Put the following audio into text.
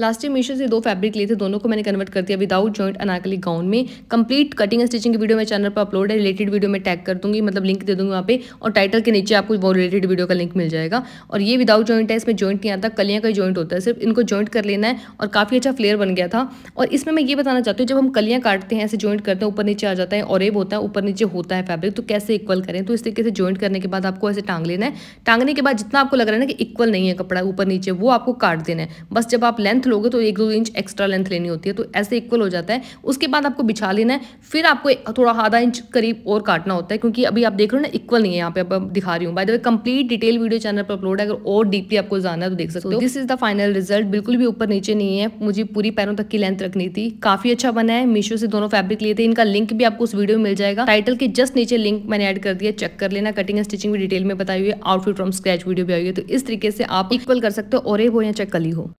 last time Meesho से दो fabric लिए थे दोनों को मैंने कन्वर्ट कर दिया विदाउट जॉइंट अनाकली गाउन में कंप्लीट कटिंग एंड स्टिचिंग की वीडियो मैं चैनल पर अपलोड है रिलेटेड वीडियो में टैग कर दूंगी मतलब लिंक दे दूंगी वहाँ पे और टाइटल के नीचे आपको वो रिलेटेड वीडियो का लिंक मिल जाएगा और ये विदाउट जॉइंट है इसमें जॉइंट नहीं आता कलियाँ का जॉइंट होता है सिर्फ इनको जॉइंट कर लेना है और काफ़ी अच्छा फ्लेयर बन गया था और इसमें मैं ये बताना चाहती हूँ जब हम कलियाँ काटते हैं ऐसे जॉइंट करते हैं ऊपर नीचे आ जाता है और एब होता है ऊपर नीचे होता है फैब्रिक तो कैसे इक्वल करें तो इस तरीके से जॉइंट करने के बाद आपको ऐसे टांग लेना है टांगने के बाद जितना आपको लग रहा है ना कि इक्वल नहीं है कपड़ा ऊपर नीचे वो आपको काट देना है बस जब आप लेंथ लेंथ लोगे तो एक दो इंच एक्स्ट्रा लेंथ लेनी होती है तो ऐसे इक्वल हो जाता है उसके बाद आपको बिछा लेना है फिर आपको थोड़ा आधा इंच करीब और काटना होता है क्योंकि अभी आप देख रहे हो ना इक्वल नहीं है यहाँ पे आप दिखा रही हूँ by the way complete detail video channel पर अपलोड है अगर और डीपली आपको जाना है तो देख सकते हो this is the final result बिल्कुल भी ऊपर नीचे नहीं है मुझे पूरी पैरों तक की लेंथ रखनी थी काफी अच्छा बना है मीशो से दोनों फैब्रिक लिए थे इनका लिंक भी आपको उस वीडियो में मिल जाएगा टाइटल के जस्ट नीचे लिंक मैंने ऐड कर दिया चेक कर लेना कटिंग एंड स्टिचिंग भी डिटेल में बताई हुई है आउटफिट फ्रॉम स्क्रैच वीडियो भी आई है तो इस तरीके से आप इक्वल कर सकते हो और वो चेक कली हो